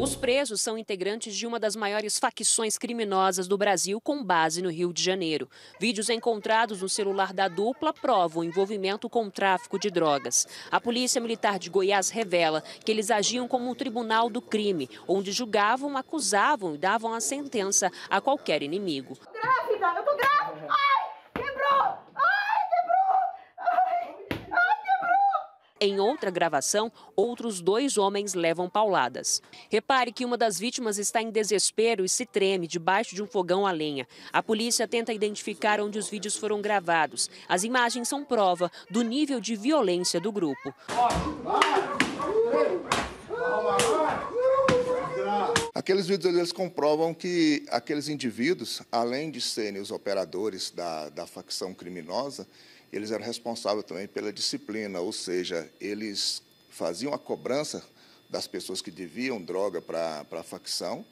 Os presos são integrantes de uma das maiores facções criminosas do Brasil com base no Rio de Janeiro. Vídeos encontrados no celular da dupla provam o envolvimento com o tráfico de drogas. A Polícia Militar de Goiás revela que eles agiam como um tribunal do crime, onde julgavam, acusavam e davam a sentença a qualquer inimigo. Em outra gravação, outros dois homens levam pauladas. Repare que uma das vítimas está em desespero e se treme debaixo de um fogão a lenha. A polícia tenta identificar onde os vídeos foram gravados. As imagens são prova do nível de violência do grupo. Aqueles vídeos eles comprovam que aqueles indivíduos, além de serem os operadores da, da facção criminosa, eles eram responsáveis também pela disciplina, ou seja, eles faziam a cobrança das pessoas que deviam droga para a facção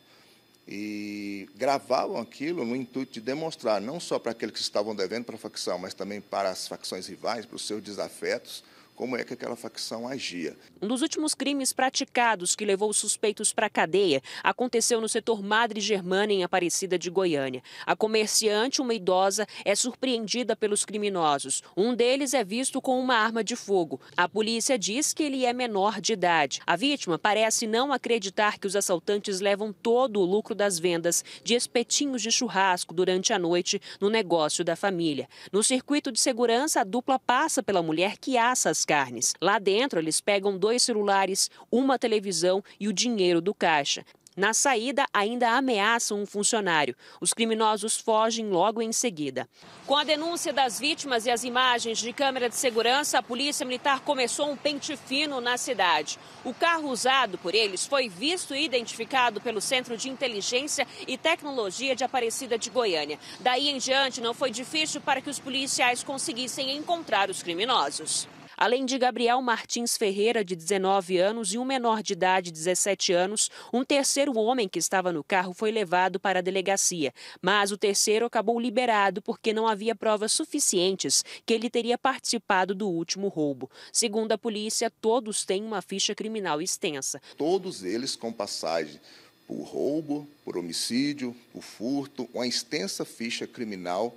e gravavam aquilo no intuito de demonstrar, não só para aqueles que estavam devendo para a facção, mas também para as facções rivais, para os seus desafetos, como é que aquela facção agia. Um dos últimos crimes praticados que levou os suspeitos para a cadeia aconteceu no setor Madre Germana, em Aparecida de Goiânia. A comerciante, uma idosa, é surpreendida pelos criminosos. Um deles é visto com uma arma de fogo. A polícia diz que ele é menor de idade. A vítima parece não acreditar que os assaltantes levam todo o lucro das vendas de espetinhos de churrasco durante a noite no negócio da família. No circuito de segurança, a dupla passa pela mulher que assa as carnes. Lá dentro, eles pegam dois celulares, uma televisão e o dinheiro do caixa. Na saída, ainda ameaçam um funcionário. Os criminosos fogem logo em seguida. Com a denúncia das vítimas e as imagens de câmera de segurança, a Polícia Militar começou um pente fino na cidade. O carro usado por eles foi visto e identificado pelo Centro de Inteligência e Tecnologia de Aparecida de Goiânia. Daí em diante, não foi difícil para que os policiais conseguissem encontrar os criminosos. Além de Gabriel Martins Ferreira, de 19 anos, e um menor de idade, 17 anos, um terceiro homem que estava no carro foi levado para a delegacia. Mas o terceiro acabou liberado porque não havia provas suficientes que ele teria participado do último roubo. Segundo a polícia, todos têm uma ficha criminal extensa. Todos eles com passagem por roubo, por homicídio, por furto, uma extensa ficha criminal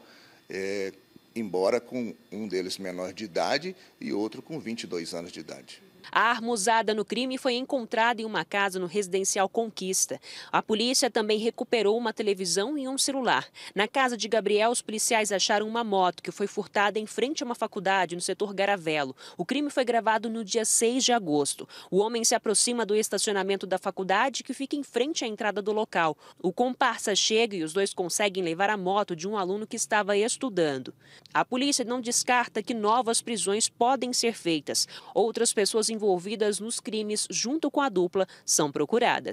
é, embora com um deles menor de idade e outro com 22 anos de idade. A arma usada no crime foi encontrada em uma casa no residencial Conquista. A polícia também recuperou uma televisão e um celular. Na casa de Gabriel, os policiais acharam uma moto que foi furtada em frente a uma faculdade no setor Garavelo. O crime foi gravado no dia 6 de agosto. O homem se aproxima do estacionamento da faculdade que fica em frente à entrada do local. O comparsa chega e os dois conseguem levar a moto de um aluno que estava estudando. A polícia não descarta que novas prisões podem ser feitas. Outras pessoas envolvidas nos crimes junto com a dupla são procuradas.